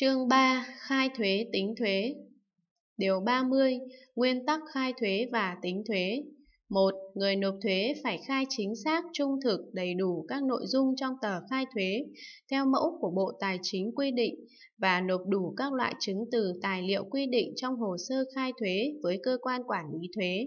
Chương 3. Khai thuế tính thuế Điều 30. Nguyên tắc khai thuế và tính thuế 1. Người nộp thuế phải khai chính xác, trung thực, đầy đủ các nội dung trong tờ khai thuế theo mẫu của Bộ Tài chính quy định và nộp đủ các loại chứng từ tài liệu quy định trong hồ sơ khai thuế với cơ quan quản lý thuế.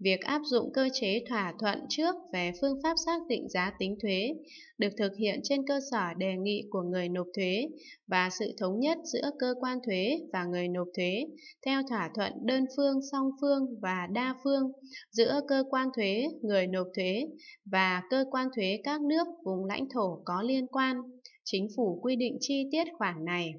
Việc áp dụng cơ chế thỏa thuận trước về phương pháp xác định giá tính thuế được thực hiện trên cơ sở đề nghị của người nộp thuế và sự thống nhất giữa cơ quan thuế và người nộp thuế theo thỏa thuận đơn phương, song phương và đa phương giữa cơ quan thuế, người nộp thuế và cơ quan thuế các nước vùng lãnh thổ có liên quan. Chính phủ quy định chi tiết khoản này.